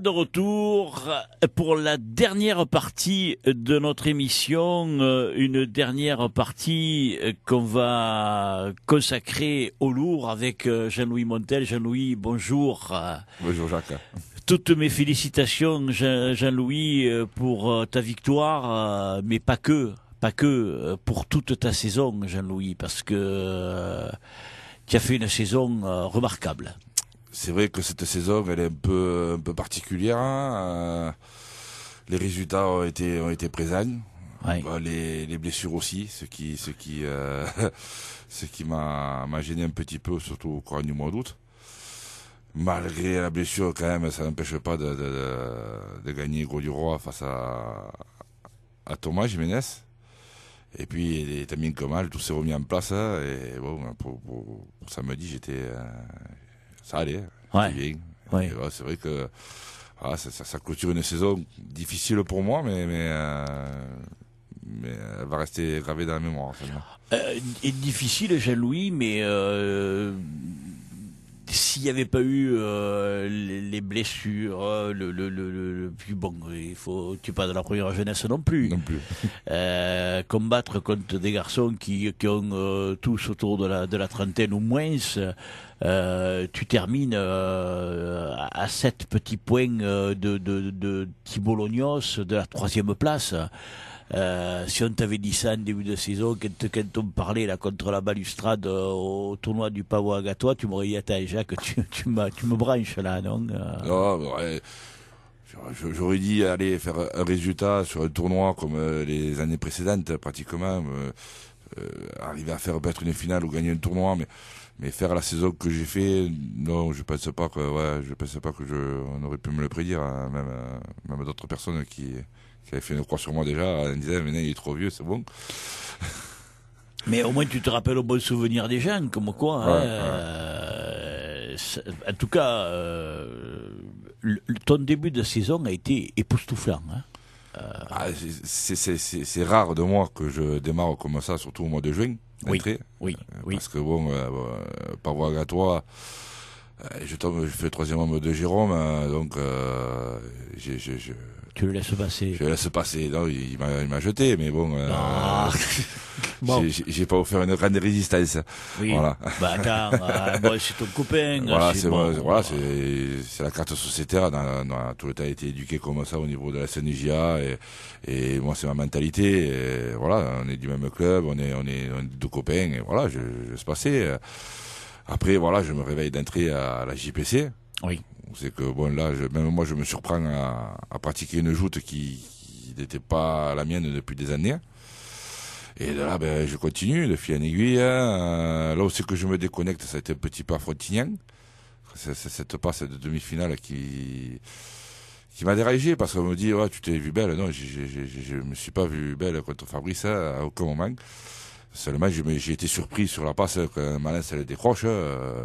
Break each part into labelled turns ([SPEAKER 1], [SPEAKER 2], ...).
[SPEAKER 1] de retour pour la dernière partie de notre émission, euh, une dernière partie euh, qu'on va consacrer au lourd avec euh, Jean-Louis Montel. Jean-Louis, bonjour. Bonjour Jacques. Toutes mes félicitations Jean-Louis pour ta victoire, mais pas que, pas que pour toute ta saison Jean-Louis, parce que tu as fait une saison remarquable
[SPEAKER 2] c'est vrai que cette saison, elle est un peu, un peu particulière. Hein. Euh, les résultats ont été, ont été présents. Bah, les, blessures aussi, ce qui, ce qui, euh, ce qui m'a, m'a gêné un petit peu, surtout au courant du mois d'août. Malgré la blessure, quand même, ça n'empêche pas de, de, gagner Gros du Roi face à, à Thomas Jiménez. Et puis, il termine tant mal, tout s'est remis en place. Hein. et bon, pour, pour, samedi, j'étais, euh, ça allait. Hein. Euh, c'est vrai que ah, ça, clôture une saison difficile pour moi, mais, mais, euh, elle va rester gravée dans la mémoire.
[SPEAKER 1] Euh, et difficile, Jean-Louis, mais s'il n'y avait pas eu euh, les, blessures, euh, le, le, puis bon, il faut, tu pas de la première jeunesse non plus. plus. Euh, combattre contre des garçons qui, ont tous autour de la, de la trentaine ou moins, tu termines à sept petits points de, de, de de la troisième place. Euh, si on t'avait dit ça en début de saison, quand, quand on parlait là contre la balustrade euh, au tournoi du Pavo Agatois, tu m'aurais dit déjà Jacques, tu, tu, tu me branches là, non Non,
[SPEAKER 2] euh. ah, bah, J'aurais dit aller faire un résultat sur un tournoi comme les années précédentes, pratiquement. arriver à faire battre une finale ou gagner un tournoi, mais, mais faire la saison que j'ai fait, non, je pensais pas que, ouais, je pensais pas que je, aurait pu me le prédire, hein, même, même d'autres personnes qui, qui avait fait une croix sur moi déjà en disait mais il est trop vieux, c'est bon. Mais au moins tu te rappelles au bon souvenir des jeunes, comme quoi. Hein, euh, en tout cas, euh, le, ton début de saison a été époustouflant. Hein. Euh, ah, c'est rare de moi que je démarre comme ça, surtout au mois de juin. Oui, oui, Parce que bon, par voie à je, tombe, je fais troisième homme de Jérôme, donc tu le laisses passer. Je le laisse passer. Non, il m'a, jeté, mais bon. Euh, ah. J'ai, pas offert une grande résistance. Oui. Voilà. Bah attends, bah,
[SPEAKER 1] c'est ton copain. Voilà, c'est, voilà,
[SPEAKER 2] c'est, la carte sociétaire. Dans, dans, tout le temps, a été éduqué comme ça au niveau de la CNJA et, et moi, c'est ma mentalité. voilà, on est du même club, on est, on est, deux copains. Et voilà, je, je se passer euh, Après, voilà, je me réveille d'entrée à la JPC. Oui. C'est que bon là, même moi, je me surprends à, pratiquer une joute qui n'était pas la mienne depuis des années. Et de là, ben, je continue de fil en aiguille. Hein. Là aussi que je me déconnecte, ça a été un petit pas frontignan. C'est cette passe de demi-finale qui qui m'a dérangé parce qu'on me dit tu t'es vu belle. Non, je, ne me suis pas vu belle contre Fabrice hein, à aucun moment. Seulement, j'ai été surpris sur la passe quand malin elle décroche. Hein, euh,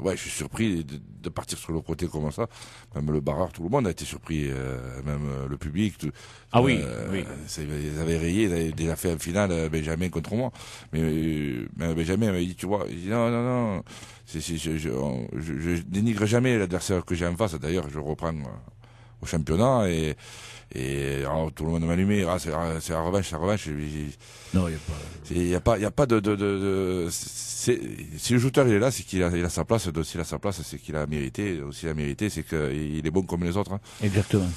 [SPEAKER 2] ouais, je suis surpris de, partir sur le côté comme ça. Même le barreur, tout le monde a été surpris, euh, même euh, le public. ah oui, oui. Ils avaient rayé, ils avaient déjà fait un final Benjamin contre moi. Mais, Benjamin m'avait dit, tu vois, non, non, non, je, dénigre jamais l'adversaire que j'ai en face. D'ailleurs, je reprends au championnat et et euh, oh, tout le monde m'a ah, c'est un ah, revanche, c'est la revanche. Non, il n'y a pas. Il a, pas de. si le joueur il est là, c'est qu'il a, sa place. S'il a sa place, c'est qu'il a mérité. S'il a mérité, c'est qu'il est bon comme les autres. Hein. Exactement.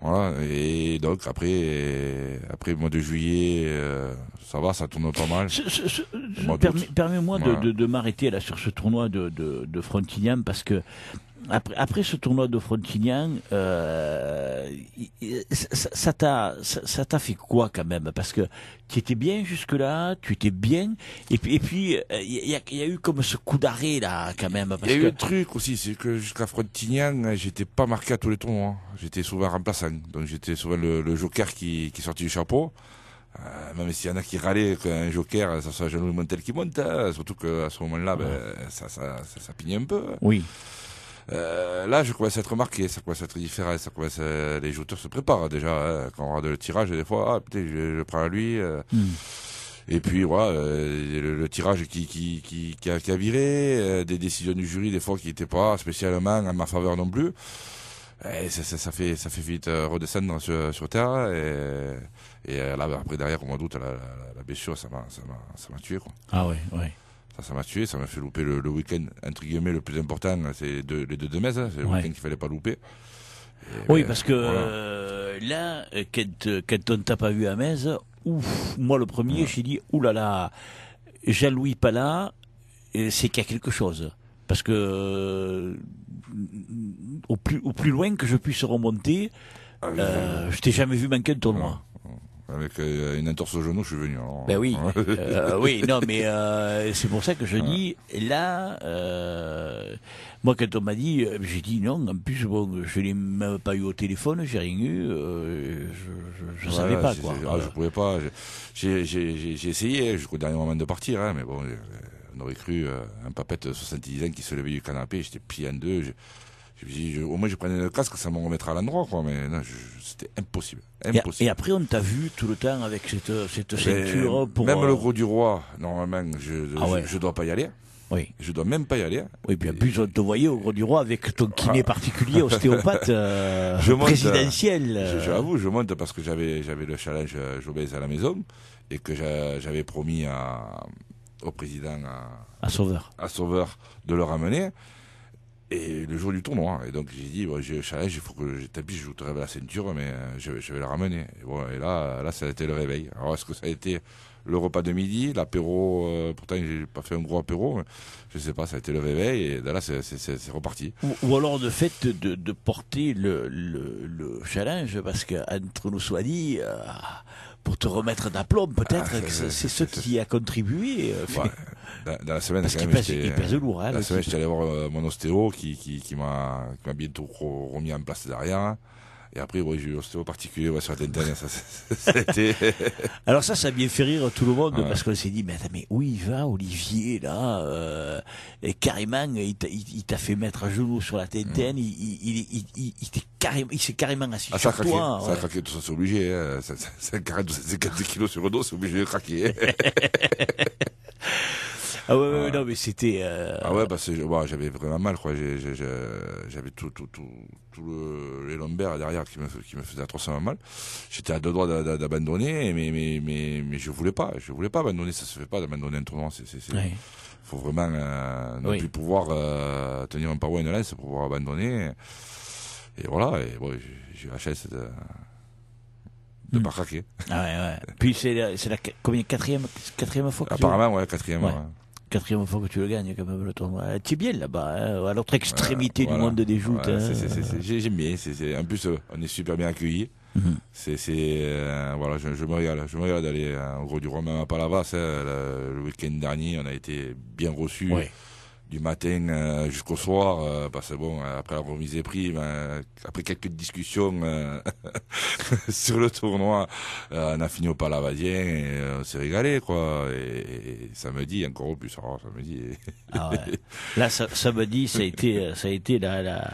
[SPEAKER 2] Voilà, et donc après, après le mois de juillet, euh, ça va, ça tourne pas mal.
[SPEAKER 1] Permets-moi de,
[SPEAKER 2] de, m'arrêter là sur ce tournoi de, de, de parce
[SPEAKER 1] que après, ce tournoi de Frontignan, euh, ça t'a ça, fait quoi quand même Parce que tu étais bien jusque-là, tu étais bien, et puis et puis il euh, y a, eu comme ce coup d'arrêt là quand même. Il y a eu un
[SPEAKER 2] truc aussi, c'est que jusqu'à Frontignan, j'étais pas marqué à tous les tournois. Hein. J'étais souvent remplaçant, donc j'étais souvent le, joker qui qui sortit du chapeau. Euh, même s'il y en a qui râlaient qu'un joker, ça soit Jean-Louis Montel qui monte, hein. surtout qu'à ce moment-là, ben, ça, ça, ça pignait un peu. Hein. Oui. Euh, là, je commence à être marqué, ça commence à être différent, ça les joueurs se préparent hein, déjà. Hein, quand on regarde le tirage, des fois, ah, putain, je, je prends à lui. Euh. Hmm. Et puis voilà, euh, le, tirage qui, qui, qui, qui, a, viré, des décisions du jury des fois qui n'étaient pas spécialement à ma faveur non plus. Et ça, ça, ça, fait, ça fait vite redescendre sur, sur terre. Hein, et, et là, après, derrière, au mois doute, la, la, la, blessure, ça m'a tué. Quoi. Ah ouais, ouais. Ça, m'a tué, ça m'a fait louper le, week-end, entre guillemets, le plus important, c'est les deux de Metz, hein. c'est le week-end qu'il fallait pas louper. oui, ben, parce que
[SPEAKER 1] euh, là, euh, quand, euh, quand t'a pas vu à Metz, ouf, moi le premier, j'ai dit, oulala, là louis pas là, c'est qu'il y a quelque chose. Parce que au, plus, au plus loin que je puisse remonter, ah je t'ai jamais vu manquer de tournoi. Avec euh, une entorse au genou, je suis venu. Ben oui, euh, oui, non, mais euh, c'est pour ça que je dis, là, moi quand on m'a dit, j'ai dit non, en plus, bon, je l'ai même pas eu au téléphone, j'ai rien eu, je ne savais pas, quoi. Ah, je
[SPEAKER 2] pouvais pas, j'ai essayé jusqu'au dernier moment de partir, hein, mais bon, on aurait cru un papette de 70 ans qui se levait du canapé, j'étais plié en deux, au moins je prenais le casque, ça me remettra à l'endroit, quoi. Mais non, c'était impossible. impossible. Et, après, on t'a vu tout le temps avec cette, cette ceinture pour. Même le euh, gros du roi, normalement, je, ne ah je, dois pas y aller. Oui. Je dois même pas y aller. Oui, puis en plus, on te voyait au Gros du Roi avec ton kiné ah. particulier, ostéopathe euh, je présidentiel. J'avoue, je monte parce que j'avais, j'avais le challenge euh, j'obéis à la maison et que j'avais promis à, au président, à, à, Sauveur. à Sauveur de le ramener. Et le jour du tournoi. Hein. Et donc j'ai dit, bon, le challenge, il faut que je tapis, je voudrais la ceinture, mais euh, je, vais le ramener. Et, et là, là, ça a été le réveil. Alors est-ce que ça a été le repas de midi, l'apéro, euh, pourtant j'ai pas fait un gros apéro, je sais pas, ça a été le réveil et là c'est, reparti. Ou, alors le fait de, porter le, le, challenge, parce qu'entre
[SPEAKER 1] nous soit dit, euh, pour te remettre d'aplomb peut-être, ah, c'est ce qui a
[SPEAKER 2] contribué dans, la semaine, quand il lourd. la semaine, j'étais allé voir mon ostéo qui, qui, qui m'a bientôt remis en place derrière. Et après, j'ai eu ostéo particulier sur la tête ça, c'était... Alors ça, ça a bien
[SPEAKER 1] fait rire tout le monde parce qu'on s'est dit, mais, attends, mais où il va, Olivier, là et Carrément, il t'a fait mettre à genoux sur la tête mm. il, il, il, il s'est carrément assis sur toi. Ça a craqué,
[SPEAKER 2] tout ça, c'est obligé. Hein. Ça, 40, kilos sur le dos, c'est obligé de craquer. Ah ouais, ouais, non, mais c'était. euh, Ah ouais, bah c'est- bah, j'avais vraiment mal, quoi. J'ai- j'ai- J'avais tout, tout, tout, tout le, les lombaires derrière qui me, qui me faisaient atrocement mal. J'étais à deux doigts d'abandonner, mais, mais, mais, mais je voulais pas. Je voulais pas abandonner. Ça se fait pas d'abandonner un tournoi. C'est, c'est, c'est- faut vraiment euh, ne Oui. plus pouvoir euh, tenir un parois et une lance pour pouvoir abandonner. Et voilà, et bon, j'ai- eu la chaise de, de hmm. pas craquer. Ah ouais, ouais. Puis c'est la, c'est la combien quatrième, quatrième fois que tu- Apparemment, ouais, quatrième. Ouais. ouais
[SPEAKER 1] quatrième fois que tu le gagnes quand même le tournoi. Eh, tu es bien là-bas, hein, à l'autre extrémité du monde de joutes. Hein.
[SPEAKER 2] J'aime bien. En plus, euh, on est super bien accueillis. Mhm. C'est euh, voilà, je, me régale, je me d'aller en gros du Romain à Palavas. Hein, le, week-end dernier, on a été bien reçus du matin euh, jusqu'au soir, euh, parce que bon, après avoir mis des prix, ben, après quelques discussions euh, sur le tournoi, on a fini au Palavadien et on s'est régalé, quoi. Et, samedi, encore au plus, alors samedi. Ah Là, ça, samedi, ça a été, ça
[SPEAKER 1] a été la... la...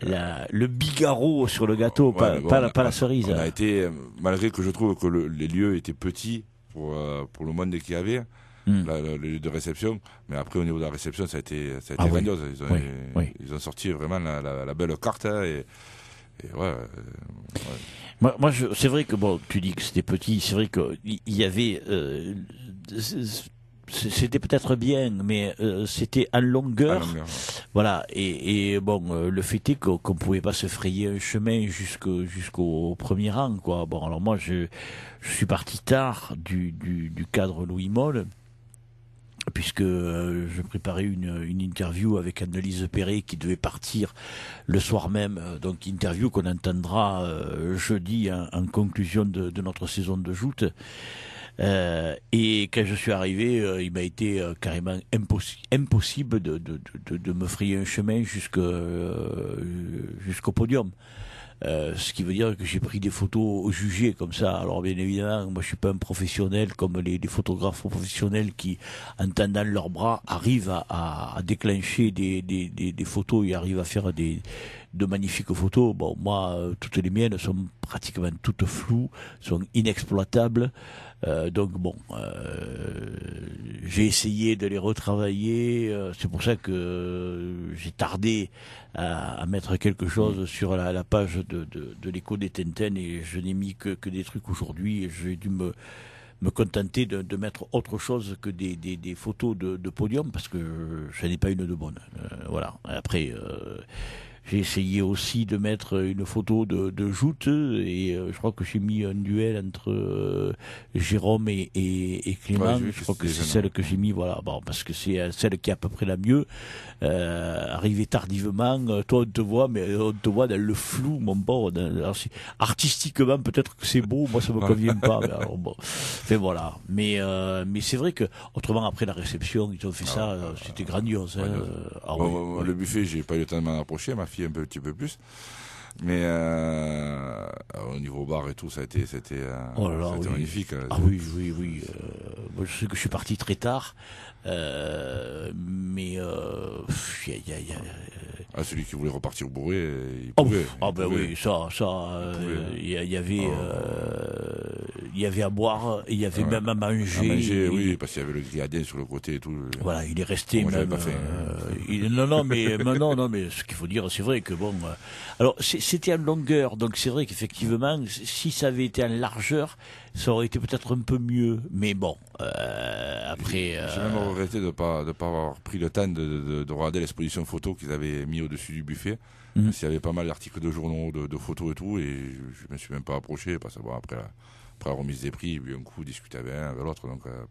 [SPEAKER 1] La, le bigarro sur le gâteau, pas, la cerise. On a
[SPEAKER 2] été, malgré que je trouve que les lieux étaient petits pour, pour le monde qu'il y avait, Hmm. le lieu de réception. Mais après, au niveau de la réception, ça a été, ça ah Ils ont, sorti vraiment la, belle carte. Hein, et, ouais, euh, Moi, c'est vrai que, bon, tu dis que c'était petit, c'est vrai qu'il y avait. Euh,
[SPEAKER 1] c'était peut-être bien, mais euh, c'était à longueur. Voilà. Et, bon, le fait est qu'on ne pouvait pas se frayer un chemin jusqu'au premier rang, quoi. Bon, alors moi, je, suis parti tard du, du, du cadre Louis Moll puisque euh, je préparais une, interview avec Annelise Perret qui devait partir le soir même, euh, donc interview qu'on entendra euh, jeudi hein, en, conclusion de, notre saison de joute. et quand je suis arrivé, il m'a été carrément impossible de, de, me frayer un chemin jusqu'au podium. Euh, ce qui veut dire que j'ai pris des photos jugées comme ça. Alors bien évidemment, moi je suis pas un professionnel comme les, photographes professionnels qui, en tendant leurs bras, arrivent à, déclencher des, photos et arrivent à faire des, de magnifiques photos. Bon, moi, euh, toutes les miennes sont pratiquement toutes floues, sont inexploitables. Euh, donc bon, euh, j'ai essayé de les retravailler. Euh, c'est pour ça que j'ai tardé à, mettre quelque chose mm. sur la, page de, de, l'écho des Tenten et je n'ai mis que, des trucs aujourd'hui. J'ai dû me me contenter de, de, mettre autre chose que des, photos de, podium parce que je n'ai pas une de bonne. voilà. Après. J'ai essayé aussi de mettre une photo de, de Joute et euh, je crois que j'ai mis un duel entre euh, Jérôme et, et, Clément. je, crois que c'est celle que j'ai mis, voilà, bon, parce que c'est euh, celle qui est à peu près la mieux. Euh, tardivement, toi on te voit, mais on te voit dans le flou, mon bon. artistiquement, peut-être que c'est beau, moi ça me convient pas. Mais bon, fait, voilà. Mais, mais c'est vrai que,
[SPEAKER 2] autrement, après la réception, ils ont fait ah ça, c'était grandiose. Hein. Ah le buffet, j'ai pas eu le temps de m'en approcher, ma un petit peu plus. Mais euh, au niveau bar et tout, ça a été, c'était euh, oh magnifique. Euh, ah oui, oui, oui. je sais que je suis parti
[SPEAKER 1] très tard, mais ah, celui qui voulait repartir bourré, il oh, pouvait. ah, ben oui, ça, ça, il euh, y, avait, oh. euh, il y avait à boire, il y avait même à manger. À manger, oui, parce qu'il y avait le grillade sur le côté et tout. Voilà, il est resté. Moi, même, pas fait. Hein. Euh, il, non, non, mais, non, non, mais ce qu'il faut dire, c'est vrai que bon, alors c'était en longueur, donc c'est vrai qu'effectivement, si
[SPEAKER 2] ça avait été en largeur, ça aurait été peut-être un peu mieux. Mais bon, euh, après. J'ai euh, même regretté de ne pas, de pas avoir pris le temps de, de, de regarder l'exposition photo qu'ils avaient mis au-dessus du buffet. Mhm. Il y avait pas mal d'articles de journaux, de, photos et tout, et je ne me suis même pas approché. Parce savoir après, la, après remise des prix, j'ai eu un coup, discuté avec un, avec l'autre. Donc. Euh,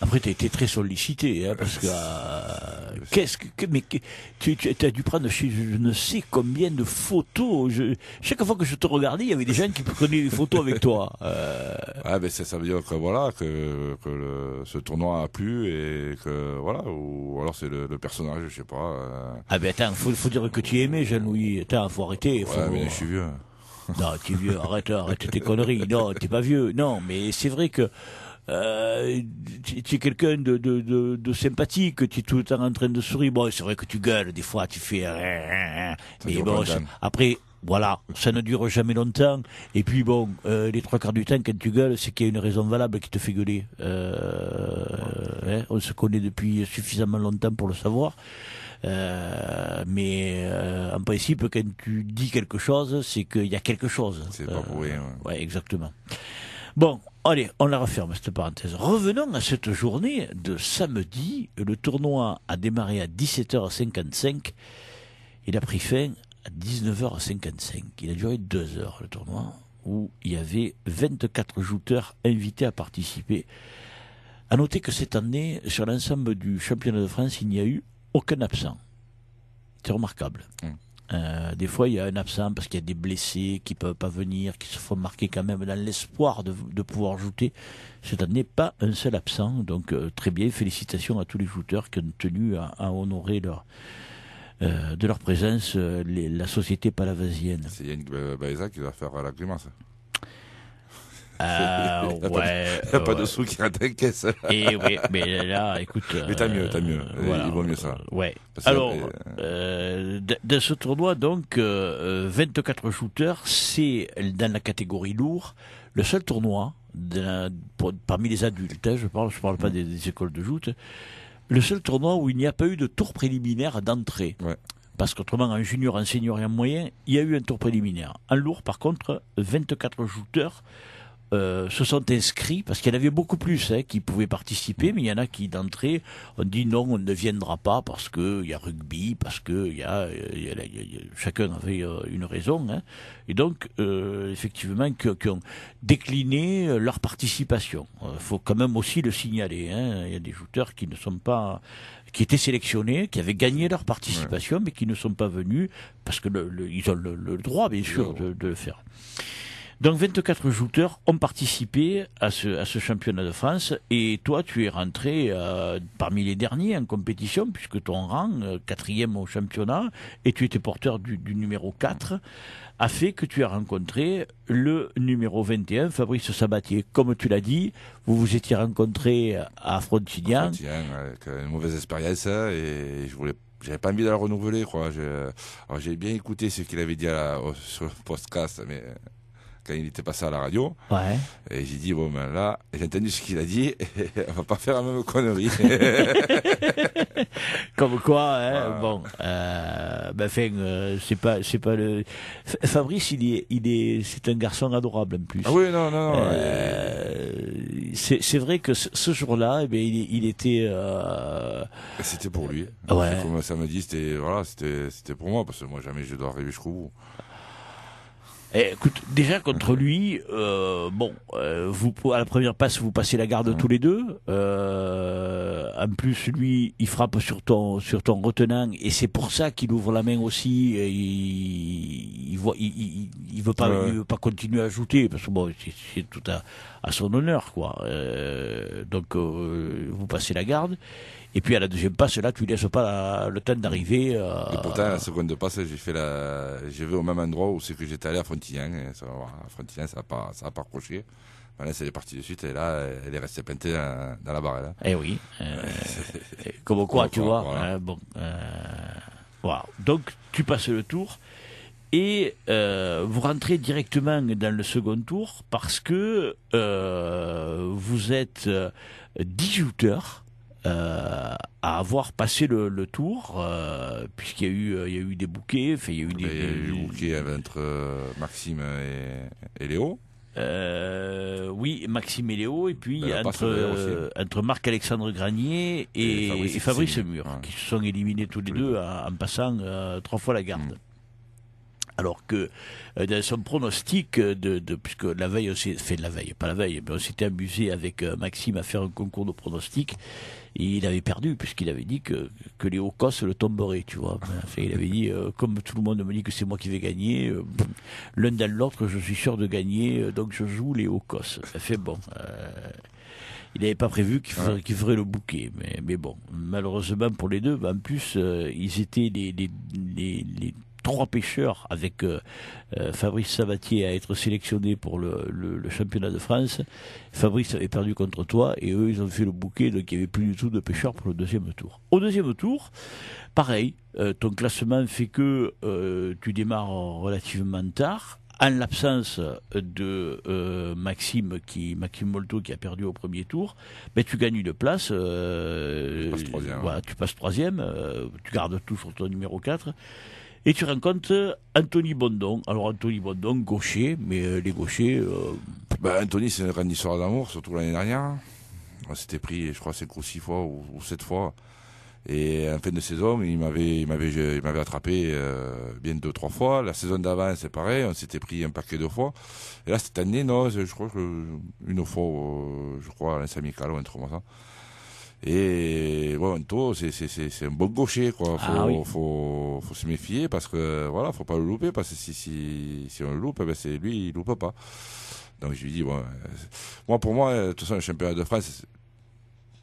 [SPEAKER 2] après, tu as été très sollicité, hein, parce que Qu'est-ce que, mais tu, as dû
[SPEAKER 1] prendre je, ne sais combien de photos. chaque fois que je te regardais, il y avait des jeunes qui prenaient
[SPEAKER 2] des photos avec toi. ah ben ça, veut dire que voilà que, que ce tournoi a plu et que voilà ou alors c'est le, personnage, je sais pas. Euh. Ah ben attends, faut,
[SPEAKER 1] faut dire que tu aimais Jean-Louis. Attends, faut arrêter. Ouais, mais je suis
[SPEAKER 2] vieux. Non, tu es vieux, arrête,
[SPEAKER 1] arrête tes conneries. Non, t'es pas vieux. Non, mais c'est vrai que euh, tu es quelqu'un de, de, sympathique, tu es tout le temps en train de sourire. Bon, c'est vrai que tu gueules, des fois tu fais... Hein, hein, hein. Mais bon, après, voilà, ça ne dure jamais longtemps. Et puis bon, euh, les trois quarts du temps, quand tu gueules, c'est qu'il y a une raison valable qui te fait gueuler. Euh, on se connaît depuis suffisamment longtemps pour le savoir. Euh, mais en principe, quand tu dis quelque chose, c'est qu'il y a quelque chose. C'est exactement. Bon, Allez, on la referme, cette parenthèse. Revenons à cette journée de samedi. Le tournoi a démarré à 17h55. Il a pris fin à 19h55. Il a duré deux heures, le tournoi, où il y avait 24 jouteurs invités à participer. À noter que cette année, sur l'ensemble du championnat de France, il n'y a eu aucun absent. C'est remarquable. Hum. Euh, des fois, il y a un absent parce qu'il y a des blessés qui peuvent pas venir, qui se font marquer quand même dans l'espoir de, de, pouvoir jouer. Cette année, pas un seul absent. Donc, euh, très bien. Félicitations à tous les jouteurs qui ont tenu à, honorer leur, euh, de
[SPEAKER 2] leur présence la société palavasienne. C'est Yannick Baeza qui va faire la euh, ouais. Il n'y a pas de sous qui rentrent caisse. Et eh oui,
[SPEAKER 1] mais là, écoute. Mais t'as mieux, t'as mieux. Euh, il vaut mieux ça. Euh, ouais. Alors, euh, dans ce tournoi, donc, 24 shooters, c'est dans la catégorie lourd, le seul tournoi parmi les adultes, hein, je parle, je parle pas mm. des, écoles de joute, le seul tournoi où il n'y a pas eu de tour préliminaire d'entrée. Parce qu'autrement, en junior, en senior et en moyen, il y a eu un tour préliminaire. En lourd, par contre, 24 shooters, euh, se sont inscrits, parce qu'il y en avait beaucoup plus hein, qui pouvaient participer, mais il y en a qui d'entrée ont dit non, on ne viendra pas parce qu'il y a rugby, parce que y, y, a, chacun avait euh, une raison. Hein. Et donc, euh, effectivement, qui ont décliné leur participation. Il faut quand même aussi le signaler. Hein. Il y a des joueurs qui ne sont pas qui étaient sélectionnés, qui avaient gagné leur participation, mais qui ne sont pas venus parce que ils ont le, droit, bien sûr, de le faire. Donc 24 joueurs ont participé à ce, à ce championnat de France et toi tu es rentré euh, parmi les derniers en compétition puisque ton rang, euh, quatrième au championnat, et tu étais porteur du, numéro 4, a fait que tu as rencontré le numéro 21, Fabrice Sabatier. Comme tu l'as dit, vous vous étiez rencontré à
[SPEAKER 2] Frontignan. avec euh, une mauvaise expérience hein, et je voulais j'avais pas envie de la renouveler quoi. j'ai bien écouté ce qu'il avait dit à sur le podcast mais quand il était passé à la radio. Et j'ai dit, bon, ben là, j'ai entendu ce qu'il a dit, on va pas faire la même connerie. Comme quoi, hein, bon, euh,
[SPEAKER 1] ben, enfin, euh, c'est pas, c'est pas le. Fabrice, il est, il est, c'est un garçon adorable en plus.
[SPEAKER 2] Ah oui, non, non. non. Euh, c'est, vrai que ce jour-là, et eh bien, il, était. C'était pour lui. Ouais. Comme ça me dit, c'était, voilà, c'était, c'était pour moi, parce que moi, jamais je dois arriver jusqu'au bout. Eh, écoute, déjà contre mhm. lui,
[SPEAKER 1] euh, bon, euh, vous à la première passe, vous passez la garde mhm. tous les deux. Euh, en plus, lui, il frappe sur ton sur ton retenant et c'est pour ça qu'il ouvre la main aussi. Et il, il, voit, il, il, veut pas, veut pas continuer à ajouter parce que bon, c'est tout à, à son honneur quoi. donc vous
[SPEAKER 2] passez la garde et puis à la deuxième passe, là, tu laisses pas le temps d'arriver. Euh, et pourtant, à la seconde passe, j'ai fait la, j'ai vu au même endroit où c'est que j'étais allé à Frontignan. Et hein, ça, à Frontignan, ça n'a pas, accroché. Là, c'est parti de suite et là, elle est restée peintée dans, la barre. là. Hein. Eh oui. Euh, eh, comme quoi, tu vois. Hein, bon, euh, voilà. Donc,
[SPEAKER 1] tu passes le tour et euh, vous rentrez directement dans le second tour parce que vous êtes 18 heures euh, à avoir passé le, tour, euh, puisqu'il y a eu, euh, il y a eu des bouquets, il y a eu des, bouquets entre Maxime et, Léo. oui, Maxime et Léo, et puis entre, Marc-Alexandre Granier et, Fabrice, Mur, qui se sont éliminés tous les deux en, passant trois fois la garde. Mm. Alors que dans son pronostic, de, puisque la veille, on fait la veille, pas la veille, mais on s'était amusé avec Maxime à faire un concours de pronostics, il avait perdu, puisqu'il avait dit que, que les cosses le tomberaient, tu vois. il avait dit, euh, comme tout le monde me dit que c'est moi qui vais gagner, euh, l'un dans l'autre, je suis sûr de gagner, euh, donc je joue les hauts Ça fait bon. il n'avait pas prévu qu'il ferait, le bouquet, mais, mais bon, malheureusement pour les deux, en plus, ils étaient les trois pêcheurs avec euh, euh, Fabrice Sabatier à être sélectionné pour le, championnat de France. Fabrice avait perdu contre toi et eux, ils ont fait le bouquet, donc il n'y avait plus du tout de pêcheurs pour le deuxième tour. Au deuxième tour, pareil, euh, ton classement fait que tu démarres relativement tard. En l'absence de Maxime qui Molto qui a perdu au premier tour, mais ben, tu gagnes une place. tu passes troisième. tu passes troisième. tu gardes tout sur ton numéro 4.
[SPEAKER 2] Et tu rencontres Anthony Bondon. Alors Anthony Bondon, gaucher, mais euh, les gauchers... Euh, ben, Anthony, c'est une grande histoire d'amour, surtout l'année dernière. On s'était pris, je crois, cinq ou six fois ou, 7 sept fois. Et en fin de saison, il m'avait, il m'avait, il m'avait attrapé euh, bien deux, trois fois. La saison d'avant, c'est pareil, on s'était pris un paquet de fois. Et là, cette année, non, je crois que une fois, je crois, à saint ou un truc comme ça. Et bon, Bento, c'est un bon gaucher, quoi. Ah faut, faut, se méfier parce que voilà, faut pas le louper parce que si, si, si on le loupe, eh ben c'est lui, il loupe pas. Donc je lui dis, bon, euh, moi pour moi, euh, de toute façon, le championnat de France,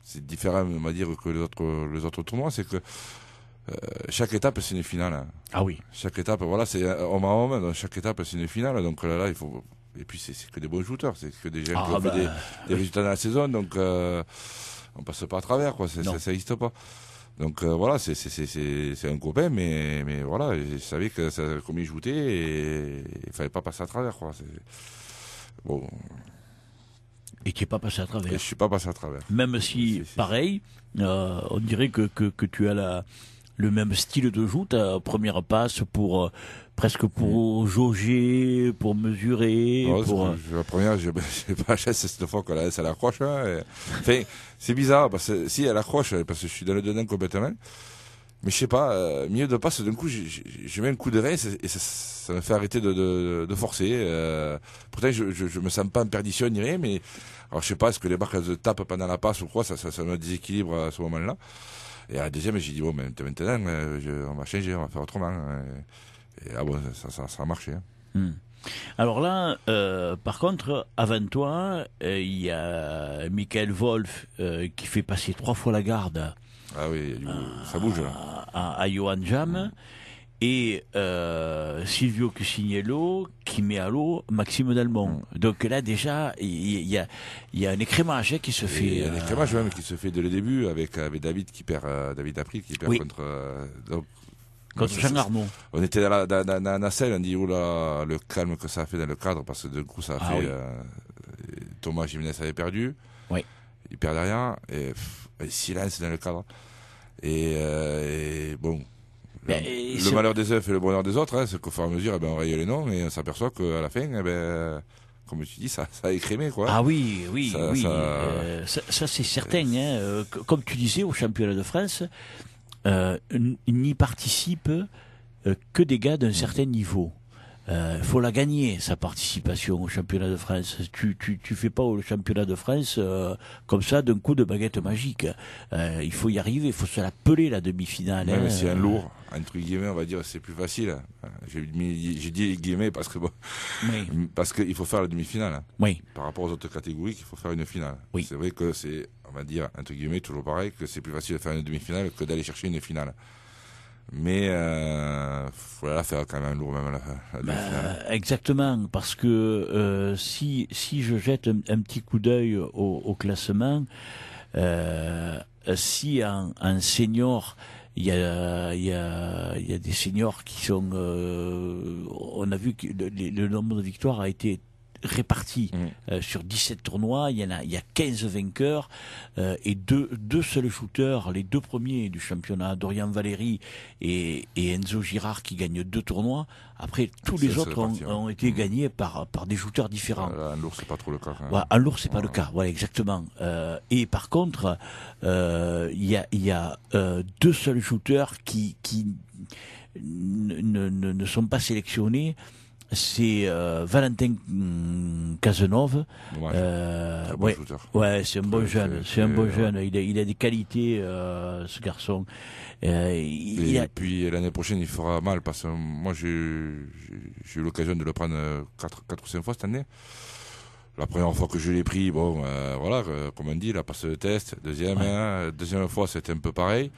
[SPEAKER 2] c'est différent, on va dire, que les autres, les autres tournois, c'est que euh, chaque étape c'est une finale. Hein. Ah oui. Chaque étape, voilà, c'est homme à homme, hein. donc chaque étape c'est une finale. Donc là, là, il faut. Et puis c'est que des bons joueurs c'est que des gens ah, qui ont bah. des, résultats dans la saison. Donc on passe pas à travers, quoi. Ça n'existe pas. Donc euh, voilà, c'est un copain, mais, mais voilà, je savais que ça, allait à jouter et il fallait pas passer à travers. Quoi. Bon.
[SPEAKER 1] Et tu n'es pas passé à
[SPEAKER 2] travers. je suis pas passé à travers.
[SPEAKER 1] Même si, pareil, euh, on dirait que, que, tu as la, le même style de ta première
[SPEAKER 2] passe pour euh, presque pour mm. jauger, pour mesurer. Ah, la première, je n'ai pas acheté cette fois qu'elle la hein, c'est bizarre, parce que si elle accroche, parce que je suis dans le dedans complètement. Mais je sais pas, euh, mieux de passe, d'un coup, je mets un coup de rein et, ça, me fait arrêter de, de, forcer. peut pourtant, je, ne me sens pas en perdition ni rien, mais alors je sais pas, est-ce que les barques elles tapent pendant la passe ou quoi, ça, ça, me déséquilibre à ce moment-là. Et à la deuxième, j'ai dit, bon, maintenant, euh, je, on va changer, on va faire autrement. Hein, et, ah bon, ça, ça, a marché. Hein. Hmm. Alors là, euh, par
[SPEAKER 1] contre, avant toi, euh, il y a Michael Wolf euh, qui fait passer trois fois la garde. Ah oui, ça bouge À, Johan Jam. Hmm. Et Silvio Cusignello qui met à l'eau Maxime Dalmont. Hmm.
[SPEAKER 2] Donc là déjà, il y, a, un écrémage hein, qui se y fait. Un écrémage même qui se fait dès le début avec, avec David qui perd David April qui perd contre Jean bah, On était dans la, dans, la on dit, là le calme que ça a fait dans le cadre, parce que d'un coup, ça a ah fait, euh, Thomas Jiménez avait perdu. Oui. Il perd rien et, silence dans le cadre. Et, euh, bon. Le, malheur des uns et le bonheur des autres, hein. c'est qu'au fur et à mesure, eh ben, on rayait les noms et on s'aperçoit qu'à la fin, eh ben, comme tu dis, ça, ça a écrémé, quoi. Ah oui, oui, ça, oui. Ça, euh,
[SPEAKER 1] ça c'est certain. Hein. Comme tu disais au championnat de France, euh, n'y participent euh, que des gars d'un certain niveau. Il euh, faut la gagner sa participation au championnat de France. Tu tu tu fais pas le championnat de France euh, comme ça d'un coup de baguette magique. Euh, il faut y arriver, il faut se la peler la demi-finale. Hein. c'est un lourd
[SPEAKER 2] entre guillemets, on va dire, c'est plus facile. J'ai dit guillemets parce que parce qu'il faut faire la demi-finale. Oui. Par rapport aux autres catégories, il faut faire une finale. C'est vrai que c'est, on va dire, entre guillemets, toujours pareil, que c'est plus facile de faire une demi-finale que d'aller chercher une finale. Mais euh, voilà, faire quand même lourd même à la, bah, Exactement, parce que euh,
[SPEAKER 1] si si je jette un, petit coup d'œil au, au, classement, euh, si un, senior il y a, il y, a, il y a des seniors qui sont... Euh, on a vu que le nombre de victoires a été répartis mm. euh, sur 17 tournois. Il y a, il y a 15 vainqueurs euh, et deux, seuls shooters, les deux premiers du championnat, Dorian Valéry et, Enzo Girard qui gagnent deux tournois. Après, tous les autres hein. ont, été mm. gagnés par, par des shooters différents. en
[SPEAKER 2] lourd, c'est pas trop le cas.
[SPEAKER 1] lourd, c'est pas le cas. Voilà, exactement. Euh, et par contre, il y a, deux seuls shooters qui, ne sont pas sélectionnés c'est euh, Valentin Cazenove. Euh, ouais, ouais c'est un bon jeune. C'est un bon jeune. Il a, il a des
[SPEAKER 2] qualités, euh, ce garçon. et, puis l'année prochaine, il fera mal parce que moi, j'ai, eu l'occasion de le prendre 4, 4 ou 5 fois cette année. La première fois que je l'ai pris, bon, voilà, comme on dit, il a passé le test. Deuxième, hein. deuxième fois, c'était un peu pareil.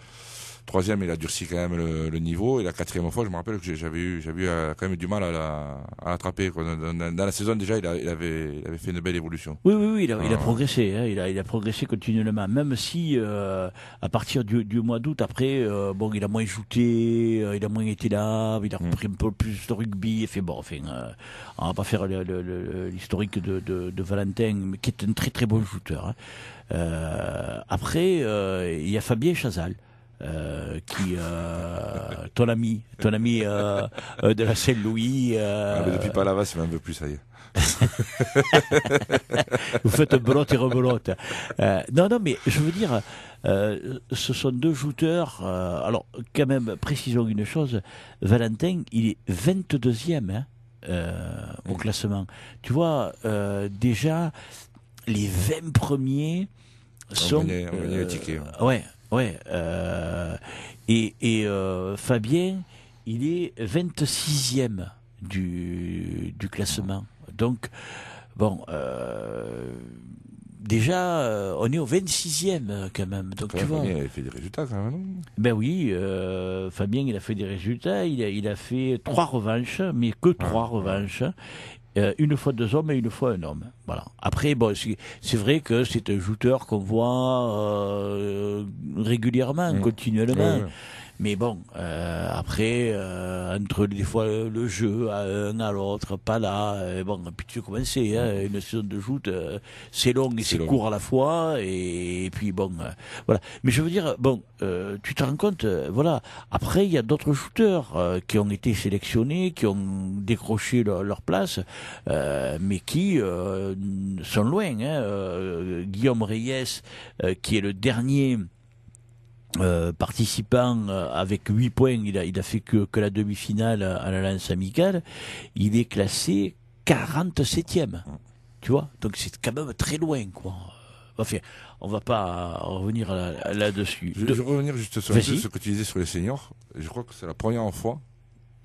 [SPEAKER 2] Troisième, il a durci quand même le, niveau. Et la quatrième fois, je me rappelle que j'avais eu, j'avais eu euh, quand même du mal à, la, l'attraper. Dans, la saison déjà, il, avait, avait fait une belle évolution. Oui, oui, oui, il a, ah.
[SPEAKER 1] progressé. Hein. il, a, il a progressé continuellement, même si euh, à partir du, du mois d'août, après, euh, bon, il a moins joué il a moins été là, il a mm. repris un peu plus de rugby. Et fait bon, enfin, on va pas faire l'historique de, de, Valentin, mais qui est un très très bon joueur. Hein. après, il y a Fabien Chazal. Euh, qui euh, ton ami, ton ami euh, de la Seine-Louis. Ah, depuis
[SPEAKER 2] Palavas, il m'en veut plus,
[SPEAKER 1] ça y est. Vous faites brotte et Euh, non, non, mais je veux dire, ce sont deux jouteurs. alors, quand même, précisons une chose. Valentin, il est 22e hein, au classement. Tu vois, déjà, les 20 premiers sont... On ouais Ouais. Euh, et, et euh, Fabien, il est 26e du, du classement. Donc, bon, euh, déjà, on est au 26e quand même. Donc, tu vois, Fabien il a fait des résultats quand même. Ben oui, Fabien, il a fait des résultats. Il a, il a fait trois revanches, mais que ah, trois revanches. Euh, une fois deux hommes et une fois un homme. Voilà. Après, bon, c'est vrai que c'est un jouteur qu'on voit euh, régulièrement, mmh. continuellement. Mais bon, euh, après, euh, entre des fois le jeu à euh, un à l'autre, pas là, bon, puis tu commences, hein, mm. une saison de joute, euh, c'est long et c'est court à la fois, et, puis bon, euh, voilà. Mais je veux dire, bon, tu te rends compte, voilà, après, il y a d'autres shooters qui ont été sélectionnés, qui ont décroché leur, place, mais qui sont loin. Hein, Guillaume Reyes, qui est le dernier euh, participant euh, avec 8 points, il a, il a fait que, que la demi-finale à la lance amicale, il est classé 47e. Mm. Tu vois Donc c'est quand même très loin, quoi. Euh, enfin, on va pas revenir
[SPEAKER 2] là-dessus. je, veux revenir juste sur ce que tu disais sur les seniors. Je crois que c'est la première fois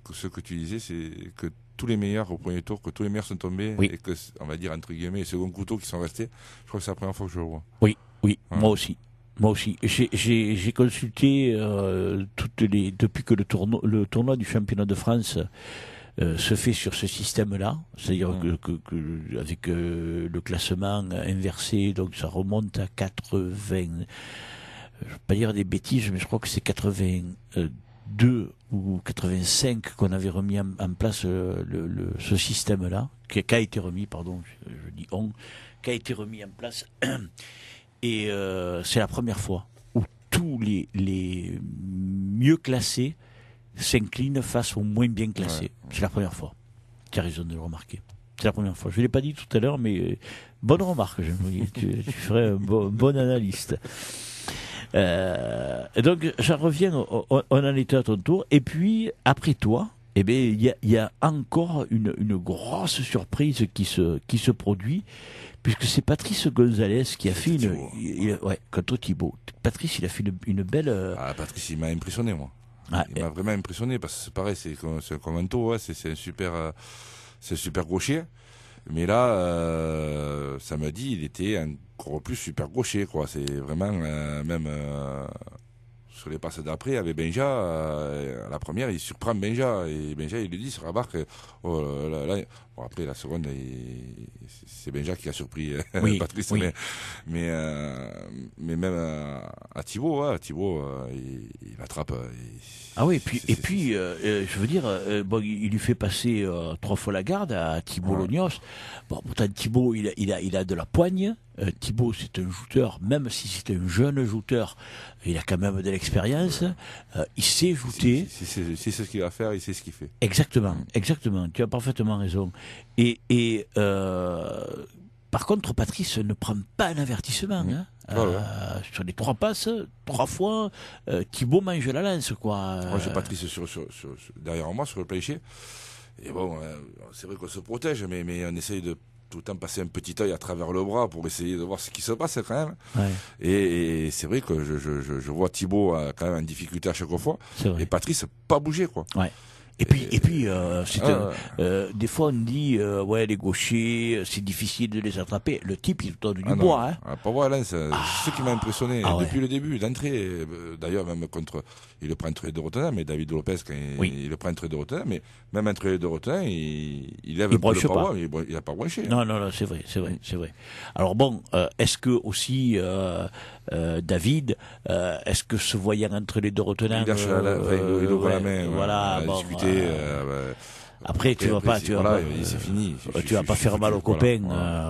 [SPEAKER 2] que ce que tu disais, c'est que tous les meilleurs au premier tour, que tous les meilleurs sont tombés et que, on va dire, entre guillemets, les seconds couteaux qui sont restés. Je crois que c'est la première fois que je le vois.
[SPEAKER 1] Oui, oui, hein. moi aussi. Moi aussi. J'ai consulté euh, toutes les depuis que le tournoi, le tournoi du championnat de France euh, se fait sur ce système-là, c'est-à-dire mmh. que, que, avec euh, le classement inversé, donc ça remonte à 80. Je vais pas dire des bêtises, mais je crois que c'est 82 ou 85 qu'on avait remis en, place ce système-là, qui, a été remis, pardon, je dis on, qui a été remis en place. Et euh, c'est la première fois où tous les, les mieux classés s'inclinent face aux moins bien classés. C'est la première fois. Tu as raison de le remarquer. C'est la première fois. Je ne l'ai pas dit tout à l'heure, mais euh, bonne remarque. Je me tu, tu, ferais un bon, analyste. Euh, donc, j'en reviens, on, en était à ton tour. Et puis, après toi, eh bien, il y a, encore une, grosse surprise qui se, produit, puisque c'est Patrice Gonzalez qui a fait une. Hein. contre
[SPEAKER 2] Patrice, il a fait une, belle. Euh, ah, Patrice, il m'a impressionné, moi. Ah, il m'a eh. vraiment impressionné, parce que c'est pareil, c'est un hein, c'est un super. Euh, c'est super gaucher. Mais là, euh, ça m'a dit, il était encore plus super gaucher, quoi. C'est vraiment même les passes d'après avec Benja. Euh, la première, il surprend Benja. Et Benja, il lui dit sur la barque. oh, après, la seconde, c'est Benja qui a surpris euh, Patrice. Mais, mais, euh, même à Thibaut, hein, Thibaut il, l'attrape. ah oui, et puis, et puis je veux
[SPEAKER 1] dire, il lui fait passer trois fois la garde à Thibaut ouais. Lognos. Bon, pourtant, Thibaut, il, a, il a de la poigne. Euh, Thibaut, c'est un joueur, même si c'est un jeune joueur, il a quand même de l'expérience. Euh, il sait jouter. C'est ce qu'il va faire, il sait ce qu'il fait. Exactement, exactement. Tu as parfaitement raison. Et, et euh, par contre, Patrice ne prend pas un avertissement. Hein. Ah sur les trois passes,
[SPEAKER 2] trois fois, Thibaut mange la lance. Quoi. Moi, ah j'ai Patrice sur, sur, derrière moi, sur le plancher. Et bon, c'est vrai qu'on se protège, mais, mais on essaye de tout le temps passer un petit œil à travers le bras pour essayer de voir ce qui se passe quand même. Et, c'est vrai que je, vois Thibaut euh, quand même en difficulté à chaque fois. Et Patrice, pas bouger quoi. Et puis, et puis, euh, ah, euh des fois on dit euh, ouais les gauchers, euh, c'est difficile de les attraper. Le type il donne du ah bois. Hein. Ah, pas vrai Alain, c'est ah. ce qui m'a impressionné depuis le début, d'entrée. D'ailleurs même contre, il le prend les de Rotterdam, mais David Lopez quand il, le prend très de Rotterdam, mais même entre les de Rotterdam, il, il lève il pas. il, n'a pas branché. Hein. Non non non, c'est vrai, c'est vrai,
[SPEAKER 1] c'est vrai. Alors bon, est-ce que aussi David, est-ce que ce voyant entre les deux retenants… – il lâche la, la main, voilà, bon, discuter, euh, euh, après, tu vas pas, euh, tu vas pas, fini. Tu vas pas faire mal aux copains,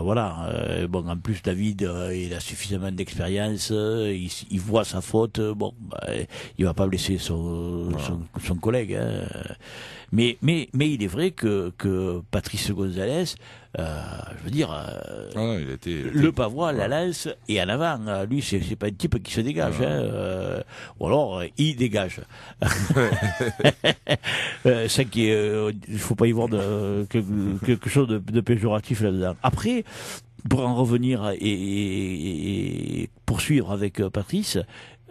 [SPEAKER 1] voilà. bon, en plus, David, il a suffisamment d'expérience, il, voit sa faute. Bon, bah, il va pas blesser son, son, collègue. Hein. Mais, mais, mais il est vrai que, que Patrice Gonzalez, euh, je veux dire, euh, ah, le pavois, la lance et en avant. Euh, lui, c'est, pas un type qui se dégage. Hein, euh, ou alors, euh, il dégage. ça qui il faut pas y voir de, quelque, quelque chose de, de péjoratif là-dedans. Après, pour en revenir et, et, et poursuivre avec Patrice,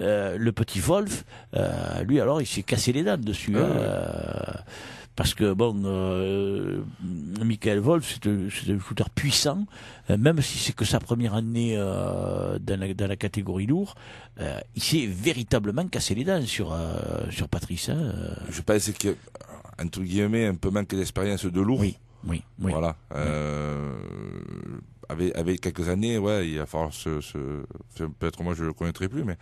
[SPEAKER 1] euh, le petit Wolf, euh, lui alors il s'est cassé les dents dessus. Hein, ah euh, parce que bon, Michael Wolf, c'est un shooter puissant, même si c'est que sa première année dans la, catégorie lourd, il
[SPEAKER 2] s'est véritablement cassé les dents sur sur Patrice. Hein, Je pense que entre guillemets un peu manqué d'expérience de lourd. Oui, oui, Voilà avait avec quelques années, ouais, il va falloir se, se peut-être moi je le connaîtrai plus, mais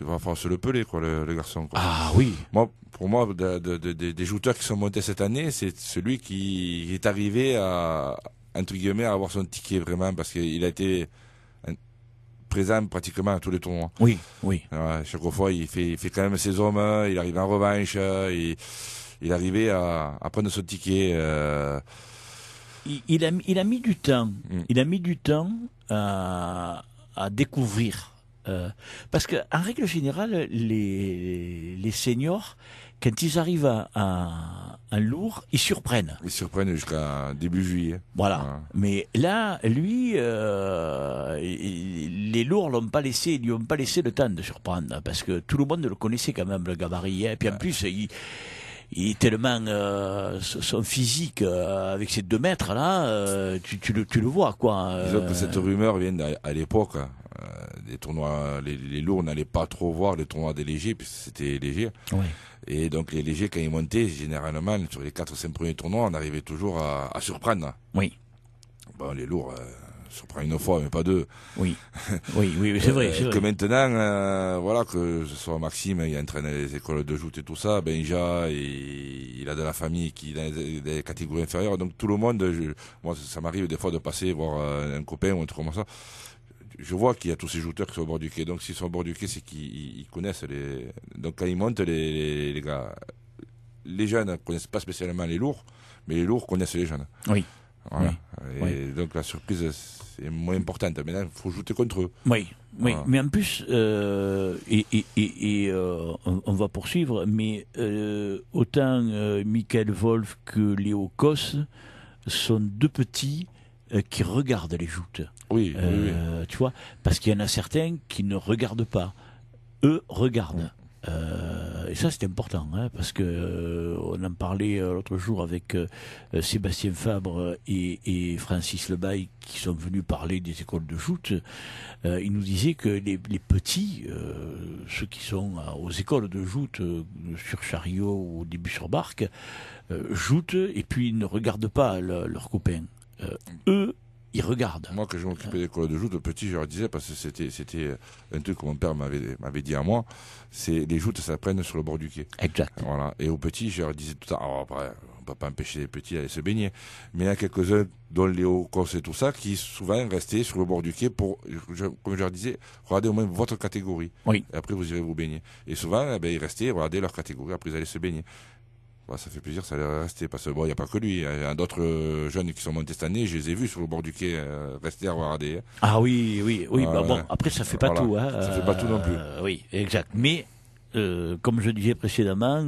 [SPEAKER 2] il va falloir se le peler quoi, le, garçon. Quoi. Ah oui. Moi, pour moi, de, de, de, des joueurs qui sont montés cette année, c'est celui qui est arrivé à entre guillemets à avoir son ticket vraiment parce qu'il a été présent pratiquement à tous les tournois. Oui, oui. chaque fois, il fait, il fait quand même ses hommes, euh, il arrive en revanche, euh, il, il arrivait à, à prendre son ticket. Euh, il, a, mis du temps. Mm. Il a
[SPEAKER 1] mis du temps à, découvrir. Euh, parce qu'en règle générale, les, seniors, quand ils arrivent à, un lourd, ils surprennent. Ils surprennent jusqu'à début juillet. Voilà. Mais là, lui, euh, les Lourds l'ont pas laissé, lui ont pas laissé le temps de surprendre, parce que tout le monde le connaissait quand même le gabarit. Hein. Et puis en plus, il il est tellement euh, son physique euh, avec ses deux mètres là, euh, tu, le, vois quoi. que cette
[SPEAKER 2] rumeur vient à, l'époque. Les tournois, les, lourds, n'allaient pas trop voir les tournois des légers puisque c'était léger. Et donc les légers quand ils montaient, généralement sur les 4 ou 5 premiers tournois, on arrivait toujours à surprendre. Oui. Bon, les lourds prend une fois, mais pas deux. Oui, oui, oui, c'est euh, vrai, Que maintenant, euh, voilà, que ce soit Maxime, il entraîne les écoles de joute et tout ça, Benja, il, il a de la famille qui dans les, catégories inférieures, donc tout le monde, moi, ça m'arrive des fois de passer voir euh, un copain ou un truc comme ça. Je vois qu'il y a tous ces jouteurs qui sont au bord du quai. Donc, s'ils sont au bord du quai, c'est qu'ils connaissent les. Donc, quand ils montent, les, les gars, les jeunes connaissent pas spécialement les lourds, mais les lourds connaissent les jeunes. Oui donc la surprise est moins importante. Maintenant, il faut jouer contre eux. Oui, oui. mais en
[SPEAKER 1] plus, euh, et, euh, on, va poursuivre, mais euh, autant Michael Wolf que Léo Kos sont deux petits qui regardent les joutes. oui. Tu vois, parce qu'il y en a certains qui ne regardent pas. Eux regardent. Euh, et ça, c'est important, hein, parce que euh, on en parlait euh, l'autre jour avec Sébastien Fabre et, Francis Lebaille qui sont venus parler des écoles de joutes. ils nous disaient que les, petits, ceux qui sont aux écoles de joute sur chariot ou au début sur barque,
[SPEAKER 2] joutent et puis ne regardent pas leurs copains. eux ils regardent. Moi, que je m'occupais des cols de joutes, petit, je leur disais, parce que c'était, c'était un truc que mon père m'avait, m'avait dit à moi, c'est les joutes s'apprennent sur le bord du quai. Exact. Voilà. Et aux petits, je leur disais tout à l'heure, oh, bah, on ne peut pas empêcher les petits d'aller se baigner. Mais il y a quelques-uns, dont les hauts et tout ça, qui souvent restaient sur le bord du quai pour, comme je leur disais, regarder au moins votre catégorie. Oui. après, vous irez vous baigner. Et souvent, eh ben, ils restaient, regardaient leur catégorie, après, ils allaient se baigner. Bah, ça fait plaisir, ça l'air rester. Parce que n'y a pas que lui. Il y a d'autres euh, jeunes qui sont montés cette année. Je les ai vus sur le bord du quai rester euh, à hein.
[SPEAKER 1] Ah oui, oui, oui. Bah, bon, après, ça fait pas tout. Hein. Ça fait pas tout non plus. Euh, oui, exact. Mais comme je disais précédemment,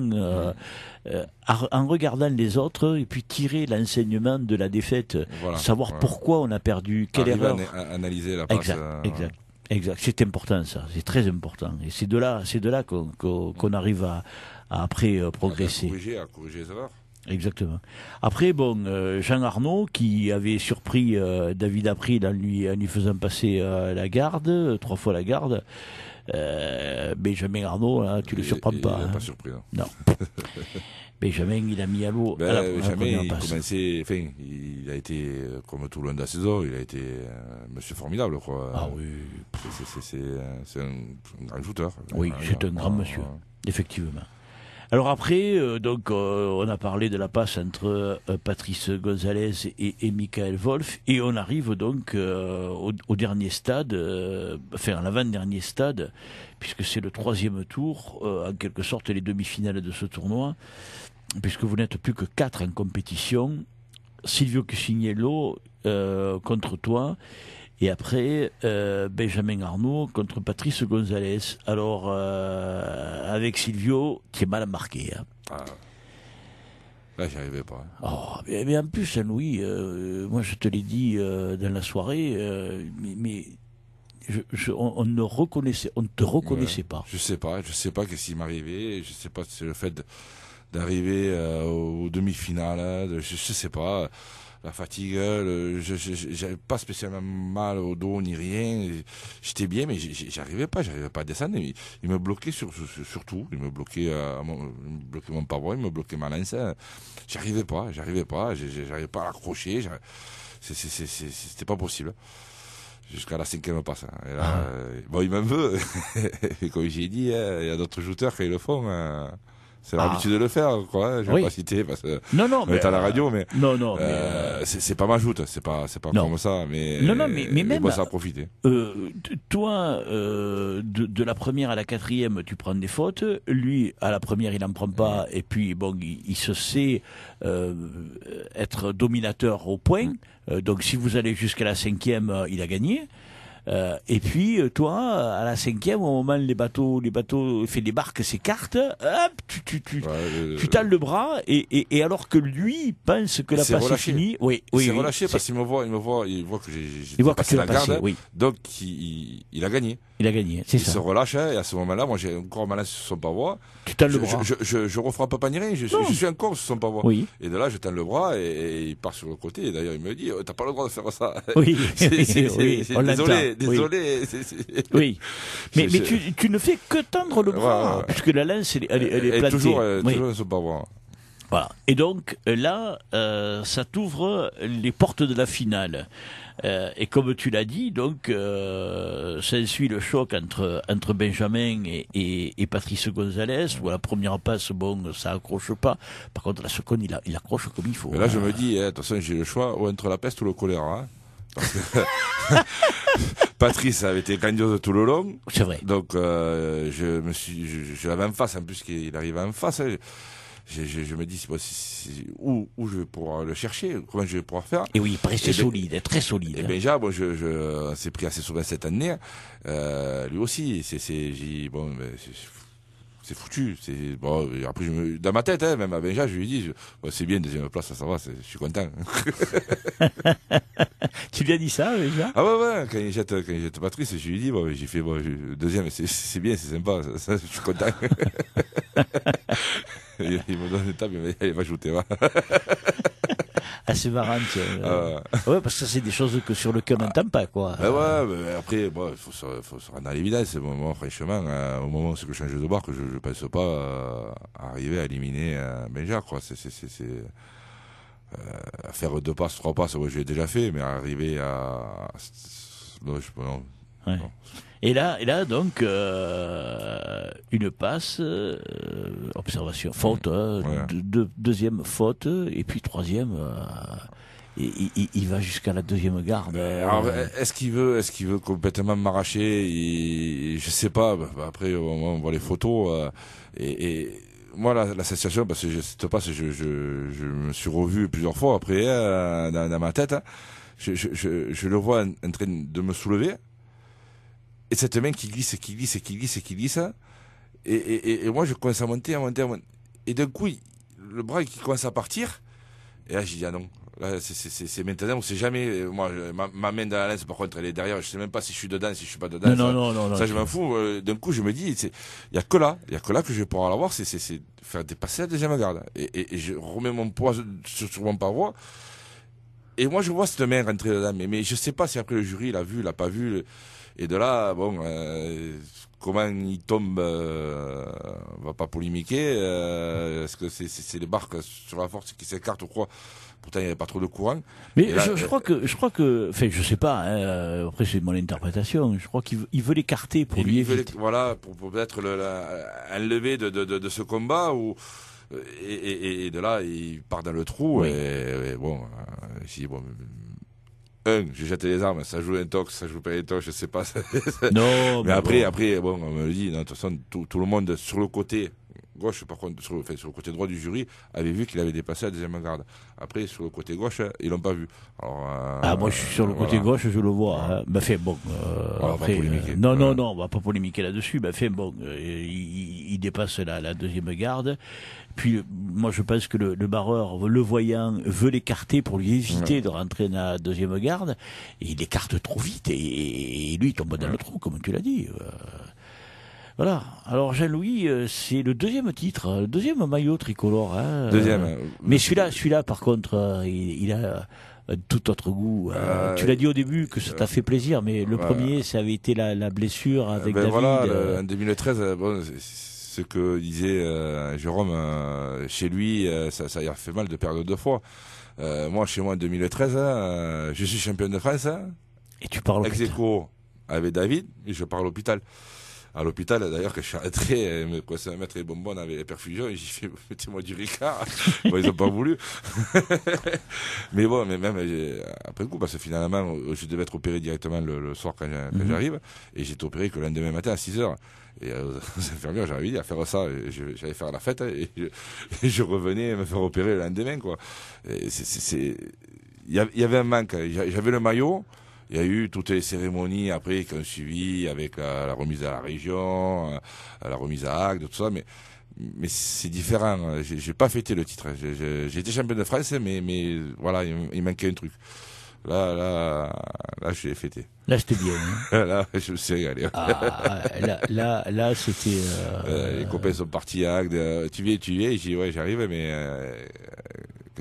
[SPEAKER 1] en regardant les autres et puis tirer l'enseignement de la défaite, savoir pourquoi on a perdu, quelle erreur. analyser la passe. Exact, exact. c'est important ça, c'est très important. Et c'est de là, c'est de là qu'on arrive à, à après euh, progresser.
[SPEAKER 2] À corriger, les erreurs.
[SPEAKER 1] Exactement. Après, bon, euh, Jean Arnaud, qui avait surpris euh, David April en lui, lui faisant passer la garde, trois fois la garde, Benjamin Arnaud, hein, tu ne le surprends pas. Hein. pas surpris. Hein. Non. Benjamin, il a mis à l'eau. Ben, Benjamin, il,
[SPEAKER 2] enfin, il a été, comme tout le monde de la saison, il a été un monsieur formidable. Quoi. Ah oui. C'est un, un, grand joueur.
[SPEAKER 1] Oui, c'est un grand monsieur, effectivement.
[SPEAKER 2] Alors après, euh, donc euh, on a parlé de
[SPEAKER 1] la passe entre euh, Patrice Gonzalez et, Michael Wolf, et on arrive donc au, dernier stade, enfin à l'avant-dernier stade, puisque c'est le troisième tour, en quelque sorte les demi-finales de ce tournoi, puisque vous n'êtes plus que quatre en compétition. Silvio Cusignello contre toi et après, euh, Benjamin Arnaud contre Patrice Gonzalez. Alors, euh, avec Silvio, qui est mal marqué. Hein. Ah.
[SPEAKER 2] Là, arrivais pas.
[SPEAKER 1] Hein. Oh, mais, en plus, Saint-Louis, hein, euh, moi je te l'ai dit dans la soirée, mais, mais je, je, on, ne reconnaissait, on te reconnaissait pas.
[SPEAKER 2] Je sais pas, je sais pas qu'est-ce qui m'arrivait, je sais pas si c'est le fait d'arriver aux demi-finales, hein, je, je sais pas la fatigue, je n'avais pas spécialement mal au dos ni rien. J'étais bien, mais j'arrivais pas, j'arrivais pas à descendre. Il, me bloquait sur, euh, il me bloquait, mon, mon pavot, il me bloquait ma lance. J'arrivais pas, j'arrivais pas, j'arrivais pas à l'accrocher. C'était pas possible jusqu'à la cinquième passe. Hein. Ah. Euh, bon, il m'en veut. Et comme j'ai dit, hein, il y a d'autres shooters qui le font. Hein. C'est l'habitude ah. de le faire, quoi. Je vais pas citer parce que non, à la radio, euh, mais non, non, euh, euh, c'est pas ma joute, c'est pas c'est pas comme ça, mais non, non, mais, même ça profiter.
[SPEAKER 1] toi, de, la première à la quatrième, tu prends des fautes. Lui, à la première, il n'en prend pas, et puis bon, il, se sait être dominateur au point. Mm. donc, si vous allez jusqu'à la cinquième, il a gagné. Euh, et puis euh, toi, à la cinquième, au moment où les bateaux, les bateaux, fait des barques s'écartent, hop, tu tu tu, euh, le bras et, alors
[SPEAKER 2] que lui pense que la passe est finie, oui, oui, c'est relâché parce qu'il me voit, il me voit, il voit que j'ai la garde, oui. donc il, a gagné. Il a gagné, c'est ça. Il se relâche hein, et à ce moment-là, moi j'ai encore mal sur son pavois. Tu le bras. Je je, je, je pas panier, je, suis encore sur son pavois. Oui. Et de là, je tends le bras et, il part sur le côté. Et d'ailleurs, il me dit, oh, t'as pas le droit de faire ça. Oui, c'est, désolé désolé. Oui, mais,
[SPEAKER 1] tu, ne fais que tendre le bras, puisque la lance, elle, elle, elle est toujours Toujours, oui. toujours voilà. Et donc là, euh, ça t'ouvre les portes de la finale. Euh, et comme tu l'as dit, donc ça euh, suit le choc entre entre Benjamin et, et, Patrice Gonzalez. Où la première passe, bon, ça accroche pas. Par contre, la seconde, il, accroche comme il faut. Mais là, je hein. me
[SPEAKER 2] dis, de eh, toute façon, j'ai le choix entre la peste ou le choléra. Hein. Patrice avait été grandiose tout le long. C'est vrai. Donc, euh, je me suis, je, l'avais en face, en plus qu'il arrivait en face. Hein. Je, me dis où, je vais pouvoir le chercher, comment je vais pouvoir faire. Et oui, il eh ben, solide, très solide. Et déjà, bon, je, je, euh, pris assez souvent cette année. Hein. Euh, lui aussi, c'est, c'est, j'ai, bon, ben, c'est, c'est foutu. C'est bon, après je dans ma tête, hein, même à Benja, je lui dis, c'est bien deuxième place, ça, va, je suis content. tu lui as dit ça Benja Ah ouais quand il jette, quand Patrice, je lui dis, bon, j'ai fait deuxième, c'est bien, c'est sympa, je suis content. il, me donne une table, il va jouer, assez marrant Euh, ah ouais, parce que c'est des choses que sur lequel on ah. n'entend pas, quoi. Ben après, il faut se, faut rendre à l'évidence. c'est moment franchement, hein. au moment où je change de bord que je, ne pense pas euh, arriver à éliminer Benja, euh, quoi. C'est, c'est, c'est, euh, faire deux passes, trois passes, ouais, je l'ai déjà fait, mais arriver à, non, je, et là, et là donc, euh,
[SPEAKER 1] une passe, euh, observation, faute, hein, deuxième faute, et puis troisième. Euh, il, va jusqu'à la deuxième garde. Hein.
[SPEAKER 2] est-ce qu'il veut, est-ce qu'il veut complètement m'arracher Je sais pas. Bah, bah, après, on, voit les photos et, et moi la, parce que je passe je, je, me suis revu plusieurs fois après hein, dans, ma tête je, le vois en, train de me soulever et cette main qui glisse, qui glisse, qui glisse, qui glisse. Et, et, et moi, je commence à monter, à monter, à monter. Et d'un coup, le bras qui commence à partir. Et là, j'ai dit, ah non, là, c'est maintenant, on sait jamais. Moi, ma, main dans la laisse par contre, elle est derrière. Je sais même pas si je suis dedans, si je suis pas dedans. Non, ça, non, non, non, ça je m'en fous. Euh, d'un coup, je me dis, il y a que là, il y a que là que je vais pouvoir l'avoir, c'est faire dépasser la deuxième garde. Et, et, je remets mon poids sur, mon paroi. Et moi, je vois cette main rentrer dedans. Mais, mais je sais pas si après le jury l'a vu, l'a pas vu. Et de là, bon, euh, comment il tombe, euh, on va pas polémiquer. Euh, Est-ce que c'est les barques sur la force qui s'écartent ou quoi Pourtant, il n'y avait pas trop de courant. Mais je, je, euh, crois
[SPEAKER 1] que, je crois que, enfin, je sais pas. Hein, euh, après, c'est mon interprétation. Je crois qu'il veut l'écarter pour lui, éviter.
[SPEAKER 2] voilà, pour, peut-être enlever de, de, de, ce combat ou. Et, et, de là, il part dans le trou. Et, et, bon, si bon j'ai jeté les armes, ça joue tox, ça joue pas tox, je sais pas. non, mais, après, après, bon, on me dit, de toute façon, tout le monde sur le côté gauche, par contre, sur, le côté droit du jury, avait vu qu'il avait dépassé la deuxième garde. Après, sur le côté gauche, ils l'ont pas vu. Euh, ah, moi, je suis sur le côté gauche,
[SPEAKER 1] je le vois. Hein. Ben, fait, bon. Euh, euh, non, non, non, on va pas polémiquer là-dessus. Bah, fait, bon, il, dépasse la, la, deuxième garde. Puis, moi, je pense que le, barreur, le voyant, veut l'écarter pour lui éviter de rentrer dans la deuxième garde. il écarte trop vite et, lui, il tombe dans le trou, comme tu l'as dit. Voilà. Alors Jean-Louis, euh, c'est le deuxième titre, euh, le deuxième maillot tricolore. Hein, euh, deuxième. Mais celui-là, celui-là, par contre, il, a tout autre goût. tu l'as dit au début que ça t'a fait plaisir, mais le premier, ça avait été la, blessure avec ben David. Voilà, en
[SPEAKER 2] 2013, bon, ce que disait Jérôme chez lui, ça, a fait mal de perdre deux fois. moi, chez moi, en 2013, hein, je suis champion de France. Hein. et tu parles ex avec David, et je parle l'hôpital à l'hôpital d'ailleurs que je suis arrêté et me coincé à mettre les bonbons avec les perfusions et j'ai fait mettez-moi du Ricard ils ont pas voulu mais bon mais même après le coup parce que finalement euh, je devais être opéré directement le, soir quand mhm. j'arrive et j'ai été opéré que le lendemain matin à 6h et euh, aux infirmières j'avais dit à faire ça j'allais faire la fête hein, et je, revenais me faire opérer le lendemain quoi c'est il y avait un manque hein. j'avais le maillot il y a eu toutes les cérémonies après qui ont suivi avec la, remise à la région, euh, la remise à Agde, tout ça, mais mais c'est différent. J'ai pas fêté le titre. J'ai été champion de France, mais, mais voilà, il, manquait un truc. Là, là, là, je l'ai fêté. Là, c'était bien. Hein. là, je me suis régalé. Ah, là, là, là c'était. Euh, euh, les copains sont partis à Agde. Tu viens, tu viens. J'ai dit, ouais, j'arrive, mais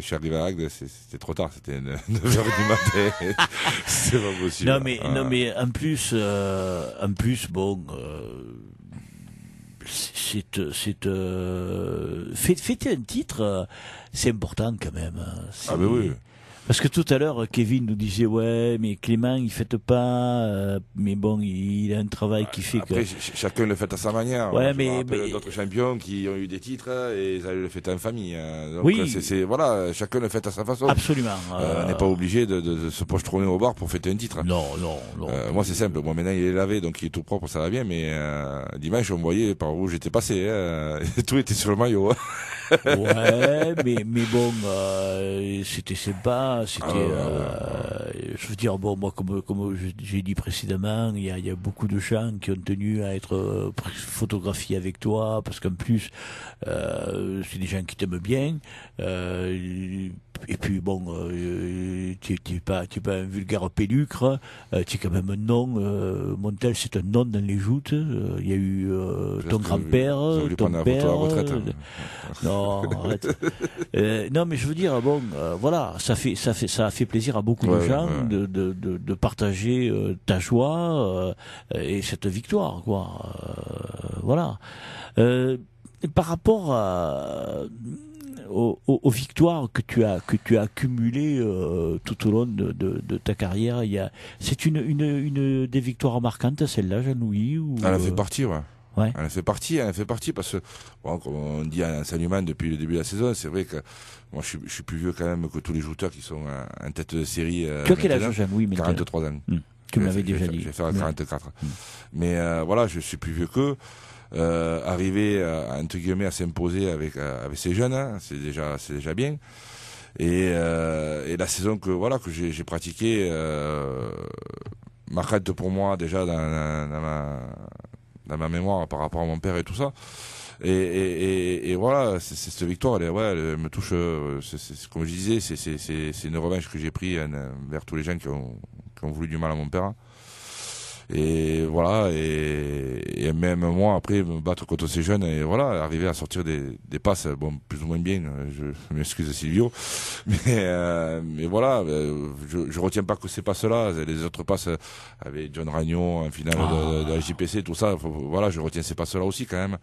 [SPEAKER 2] je suis arrivé à Agde, c'était trop tard, c'était 9h du matin. c'est pas possible. Non mais, non, ah.
[SPEAKER 1] mais en plus, euh, en plus bon, euh, c'est. c'est euh, fêter un titre, c'est important
[SPEAKER 2] quand même. Hein. Ah, mais oui.
[SPEAKER 1] Parce que tout à l'heure, Kevin nous disait ouais, mais Clément, il fête pas, euh, mais bon, il, a un travail qui fait que.
[SPEAKER 2] chacun le fait à sa manière. Ouais, mais, d'autres champions qui ont eu des titres euh, et ils allaient le fêter en famille. Hein. Donc, oui. C'est voilà, chacun le fait à sa façon. Absolument. Euh, on n'est pas obligé de, se pochetronner au bar pour fêter un titre. Non, non, moi, c'est simple. Moi, maintenant, il est lavé, donc il est tout propre, ça va bien. Mais dimanche, on voyait par où j'étais passé. Hein. tout était sur le maillot. Hein. ouais, mais mais bon,
[SPEAKER 1] c'était sympa c'était. Ah. Euh, je veux dire, bon, moi, comme, comme j'ai dit précédemment, il y a, beaucoup de gens qui ont tenu à être euh, photographiés avec toi, parce qu'en plus, euh, c'est des gens qui t'aiment bien et puis bon, euh, euh, tu n'es pas, pas un vulgaire pélucre, euh, tu es quand même un nom. Montel, c'est un nom dans les joutes. Il y a eu ton grand-père, ton père. Hein. Non, non, mais je veux dire, bon, voilà, ça fait, ça fait, ça a fait plaisir à beaucoup de gens de, de, partager ta joie et cette victoire, quoi. voilà. par rapport à aux, victoires que tu as que tu as accumulées euh, tout au long de, de, ta carrière. Il y a, c'est une, une, une, des victoires marquantes, celle-là, Jean-Louis. Ou, elle a fait euh,
[SPEAKER 2] partie, ouais. Elle a fait partie, elle a fait partie parce que, comme on dit à l'enseignement depuis le début de la saison, c'est vrai que moi je suis, je suis, plus vieux quand même que tous les joueurs qui sont en tête de série. Euh, tu as quel âge, Jean-Louis 43 ans. Hmm. Tu m'avais déjà dit. Je vais faire 44. Hmm. Mais voilà, je suis plus vieux qu'eux. Euh, arriver à, entre guillemets à s'imposer avec euh, avec ces jeunes, hein. c'est déjà c'est déjà bien. Euh, et, la saison que voilà que j'ai pratiquée m'arrête pour moi déjà dans, ma, dans, ma, mémoire par rapport à mon père et tout ça. Et, voilà, cette victoire, elle, ouais, me touche. comme je disais, c'est une revanche que j'ai pris envers tous les gens qui ont, qui ont voulu du mal à mon père. Hein. Et voilà, et, même moi, après, me battre contre ces jeunes, et voilà, arriver à sortir des, des passes, bon, plus ou moins bien, je m'excuse Silvio, mais, euh, mais voilà, euh, je, je retiens pas que ces passes-là, les autres passes avec John Ragnon en finale de, de, la JPC, tout ça, voilà, je retiens ces passes-là aussi quand même.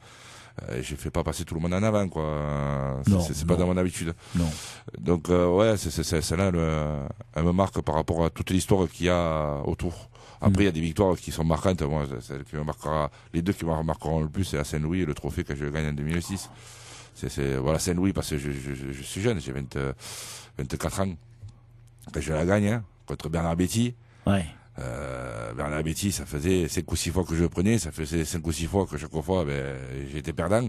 [SPEAKER 2] Euh, je fais pas passer tout le monde en avant quoi c'est pas dans mon habitude non. donc euh, ouais c'est c'est là elle me marque par rapport à toute l'histoire qu'il y a autour après, il y a mm. des victoires qui sont marquantes. Moi, marquera, les deux qui me marqueront le plus, c'est à Saint-Louis et le trophée que je gagne en 2006. C'est, voilà, Saint-Louis, parce que je, je, je suis jeune, j'ai 24 ans. que je la gagne, hein, contre Bernard Betty. Ouais. Euh, Bernard Betty, ça faisait 5 ou 6 fois que je prenais, ça faisait 5 ou 6 fois que chaque fois, ben, j'étais perdant.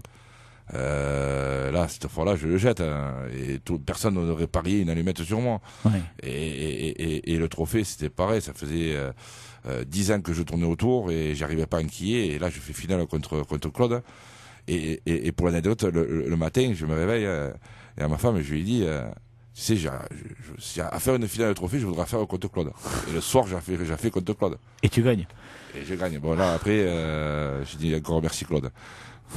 [SPEAKER 2] Euh, là, cette fois-là, je le jette. Hein, et personne n'aurait parié une allumette sur moi. Ouais. Et, et, et, et, le trophée, c'était pareil. Ça faisait, euh, euh, dix ans que je tournais autour et j'arrivais pas à enquiller. Et là, je fais finale contre contre Claude. Et, et, pour l'anecdote, le, le, matin, je me réveille euh, et à ma femme, je lui dis euh, tu sais, à faire une finale de trophée, je voudrais faire contre Claude. Et le soir, j'ai fait, j'ai fait contre Claude. Et tu gagnes. Et je gagne. Bon, là, après, euh, je dis encore merci Claude.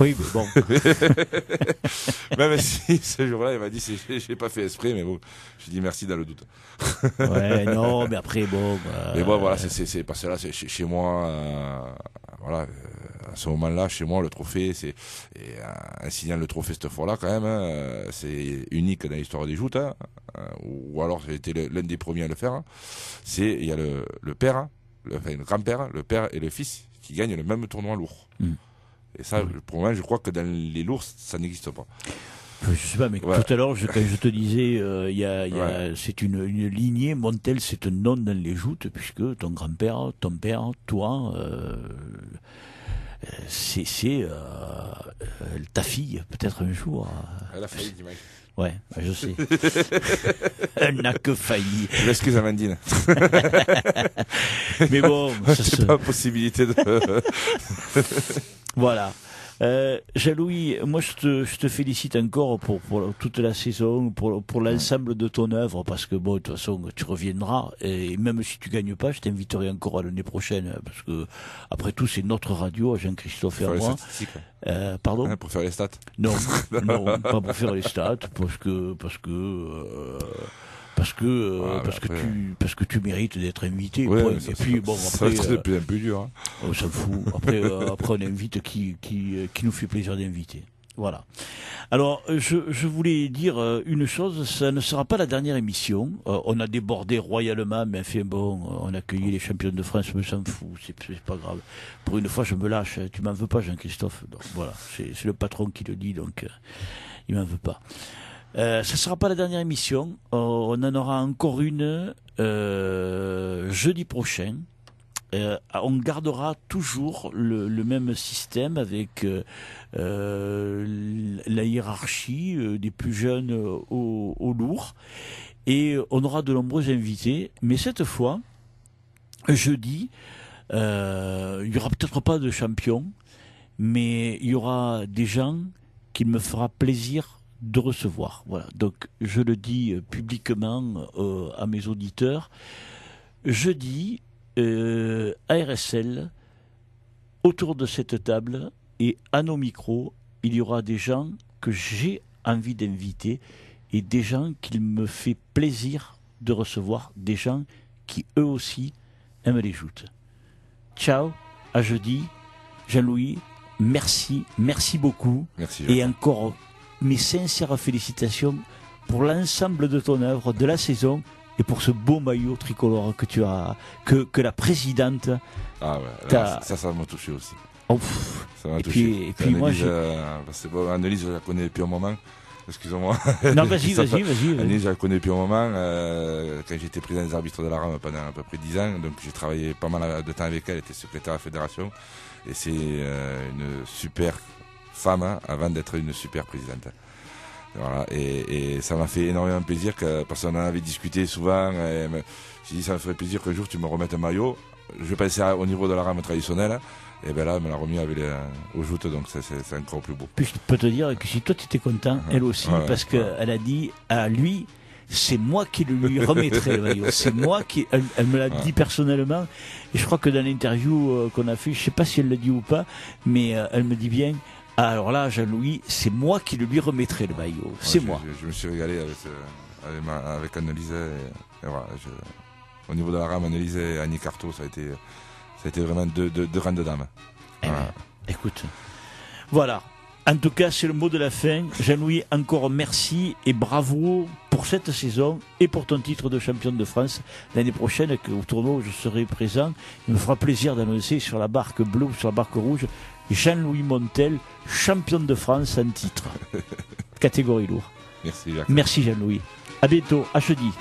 [SPEAKER 2] Oui, bon. Même bah, bah, si ce jour-là, il m'a dit, j'ai pas fait esprit, mais bon, je dis merci dans le doute. ouais, non, mais après, bon. Bah, mais bon, voilà, c'est parce que là, c'est chez, moi, euh, voilà, euh, à ce moment-là, chez moi, le trophée, c'est euh, un signal le trophée cette fois-là quand même. Hein, c'est unique dans l'histoire des joutes, hein, ou alors j'ai été l'un des premiers à le faire. Hein. c'est il y a le, le père, le, enfin, le grand-père, le père et le fils qui gagnent le même tournoi lourd. Hmm. Et ça, pour moi, je crois que dans les lourds, ça n'existe pas.
[SPEAKER 1] Euh, je sais pas, mais tout à l'heure, je, je te disais, euh, il y a, c'est une, lignée, Montel, c'est un nom dans les joutes, puisque ton grand-père, ton père, toi, euh, c'est ta fille, peut-être un jour. Elle a failli, Ouais, bah, je sais. Elle n'a
[SPEAKER 2] que failli. Je m'excuse, Amandine. Mais bon, c'est pas possibilité de. voilà. Euh,
[SPEAKER 1] jean moi je te, félicite encore pour, pour toute la saison, pour, pour l'ensemble de ton œuvre, parce que bon, de toute façon, tu reviendras, et même si tu gagnes pas, je t'inviterai encore à l'année prochaine, parce que après tout, c'est notre radio, Jean-Christophe et moi. Euh, pardon ah, Pour faire les stats Non, non pas pour faire les stats, parce que... Parce que euh, parce que euh, parce que tu hein. parce que tu mérites d'être invité et puis bon après ça, un peu dur hein. on s'en fout euh, après on invite qui qui euh, qui nous fait plaisir d'inviter voilà. Alors, je, je, voulais dire une chose, ça ne sera pas la dernière émission. on a débordé royalement, mais fait bon, on a accueilli les champions de France, on s'en fout, c'est pas grave. Pour une fois, je me lâche, hein. tu m'en veux pas, Jean-Christophe. Voilà, c'est le patron qui le dit, donc il m'en veut pas. Euh, ce ne sera pas la dernière émission. Euh, on en aura encore une euh, jeudi prochain. on gardera toujours le, même système avec la hiérarchie des plus jeunes au lourd. lourds. Et on aura de nombreux invités. Mais cette fois, jeudi, il n'y aura peut-être pas de champion, mais il y aura des gens qu'il me fera plaisir de recevoir. Voilà. Donc je le dis euh, publiquement euh, à mes auditeurs. jeudi dis à euh, ARSL autour de cette table et à nos micros, il y aura des gens que j'ai envie d'inviter et des gens qu'il me fait plaisir de recevoir, des gens qui eux aussi aiment les joutes. Ciao, à jeudi. Jean-Louis, merci, merci beaucoup. Merci. Et encore mes sincères félicitations pour l'ensemble de ton œuvre, de la saison et pour ce beau maillot tricolore que tu as, que, la
[SPEAKER 2] présidente. Ah ouais, ça, ça m'a touché aussi. Oh, ça m'a touché. Puis, et puis moi, je... Euh, je la connais depuis un moment. Excusez-moi. Non, vas-y, vas-y, vas-y. Annelise, je la connais depuis un moment. Euh, quand j'étais président des arbitres de la RAM, pendant à peu près 10 ans, donc j'ai travaillé pas mal de temps avec elle, elle était secrétaire à la fédération. Et c'est euh, une super femme hein, avant d'être une super présidente. Voilà, et, ça m'a fait énormément plaisir que, parce qu'on en avait discuté souvent. j'ai dit, ça me ferait plaisir qu'un jour tu me remettes un maillot. Je pensais passer au niveau de la rame traditionnelle. Et bien là, elle me l'a remis avec les, aux joutes, donc c'est, c'est encore plus beau.
[SPEAKER 1] Puis je peux te dire que si toi tu étais content, uh-huh. elle aussi, parce qu'elle a dit à lui, c'est moi qui lui remettrai le maillot. C'est moi qui. Elle, me l'a dit personnellement. Et je crois que dans l'interview euh, qu'on a fait, je sais pas si elle l'a dit ou pas, mais euh, elle me dit bien. Ah,
[SPEAKER 2] alors là, Jean-Louis, c'est moi qui lui remettrai le maillot. c'est moi. Je, me suis régalé avec, euh, avec, au niveau de la rame, Annelise et Annie Carto, ça a été, ça vraiment deux, deux, de dames. Eh ben, écoute, voilà.
[SPEAKER 1] En tout cas, c'est le mot de la fin. Jean-Louis, encore merci et bravo pour cette saison et pour ton titre de champion de France. L'année prochaine, au tournoi, je serai présent. Il me fera plaisir d'annoncer sur la barque bleue ou sur la barque rouge Jean-Louis Montel, champion de France en titre. Catégorie lourde. Merci, Jean-Louis. À bientôt, à jeudi.